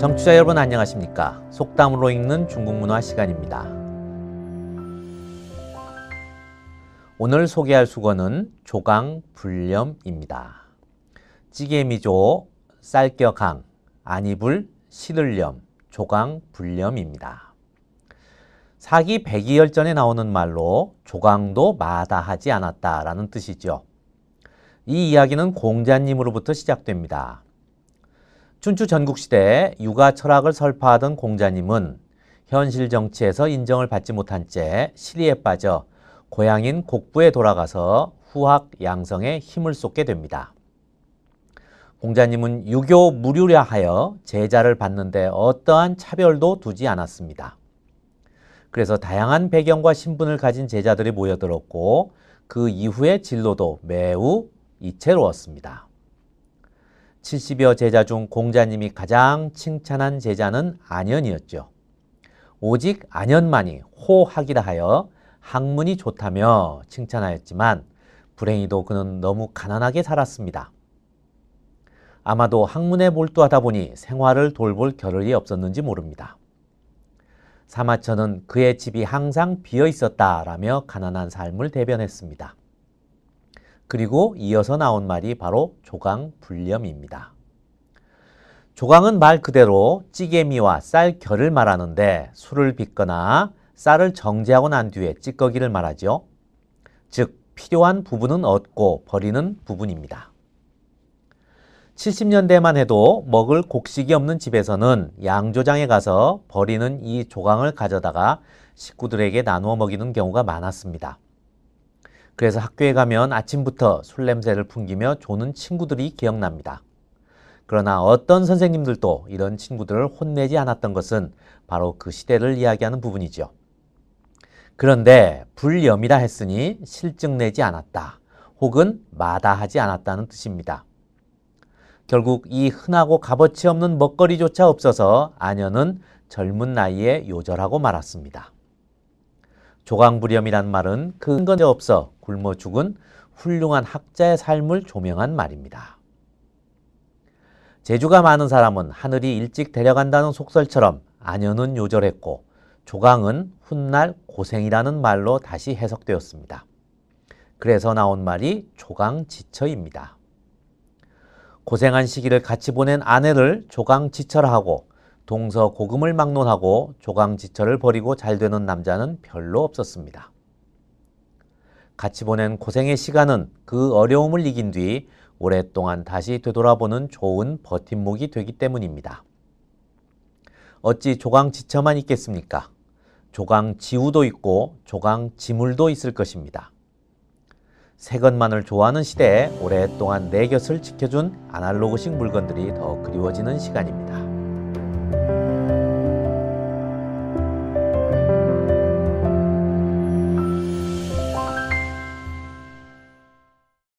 정취자 여러분 안녕하십니까? 속담으로 읽는 중국 문화 시간입니다. 오늘 소개할 수건은 조강 불렴입니다. 찌개미조, 쌀겨강, 안이불, 시들렴, 조강 불렴입니다. 사기 백이열전에 나오는 말로 조강도 마다하지 않았다라는 뜻이죠. 이 이야기는 공자님으로부터 시작됩니다. 춘추 전국시대 에 육아 철학을 설파하던 공자님은 현실 정치에서 인정을 받지 못한 채 시리에 빠져 고향인 곡부에 돌아가서 후학 양성에 힘을 쏟게 됩니다. 공자님은 유교 무류라 하여 제자를 받는데 어떠한 차별도 두지 않았습니다. 그래서 다양한 배경과 신분을 가진 제자들이 모여들었고 그 이후의 진로도 매우 이채로웠습니다. 70여 제자 중 공자님이 가장 칭찬한 제자는 안연이었죠. 오직 안연만이 호학이라 하여 학문이 좋다며 칭찬하였지만 불행히도 그는 너무 가난하게 살았습니다. 아마도 학문에 몰두하다 보니 생활을 돌볼 겨를이 없었는지 모릅니다. 사마천은 그의 집이 항상 비어 있었다라며 가난한 삶을 대변했습니다. 그리고 이어서 나온 말이 바로 조강불념입니다. 조강은 말 그대로 찌개미와 쌀 결을 말하는데 술을 빚거나 쌀을 정제하고 난 뒤에 찌꺼기를 말하죠. 즉 필요한 부분은 얻고 버리는 부분입니다. 70년대만 해도 먹을 곡식이 없는 집에서는 양조장에 가서 버리는 이 조강을 가져다가 식구들에게 나누어 먹이는 경우가 많았습니다. 그래서 학교에 가면 아침부터 술 냄새를 풍기며 조는 친구들이 기억납니다. 그러나 어떤 선생님들도 이런 친구들을 혼내지 않았던 것은 바로 그 시대를 이야기하는 부분이죠. 그런데 불염이라 했으니 실증내지 않았다 혹은 마다하지 않았다는 뜻입니다. 결국 이 흔하고 값어치 없는 먹거리조차 없어서 아녀는 젊은 나이에 요절하고 말았습니다. 조강부렴이란 말은 그 근거에 없어 굶어 죽은 훌륭한 학자의 삶을 조명한 말입니다. 재주가 많은 사람은 하늘이 일찍 데려간다는 속설처럼 안연은 요절했고 조강은 훗날 고생이라는 말로 다시 해석되었습니다. 그래서 나온 말이 조강지처입니다. 고생한 시기를 같이 보낸 아내를 조강지처라 하고 동서 고금을 막론하고 조강지처를 버리고잘 되는 남자는 별로 없었습니다. 같이 보낸 고생의 시간은 그 어려움을 이긴 뒤 오랫동안 다시 되돌아보는 좋은 버팀목이 되기 때문입니다. 어찌 조강지처만 있겠습니까? 조강지우도 있고 조강지물도 있을 것입니다. 새것만을 좋아하는 시대에 오랫동안 내 곁을 지켜준 아날로그식 물건들이 더 그리워지는 시간입니다.